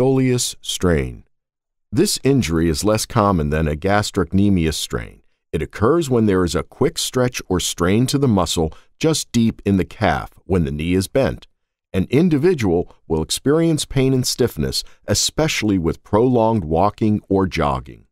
soleus strain. This injury is less common than a gastrocnemius strain. It occurs when there is a quick stretch or strain to the muscle just deep in the calf when the knee is bent. An individual will experience pain and stiffness, especially with prolonged walking or jogging.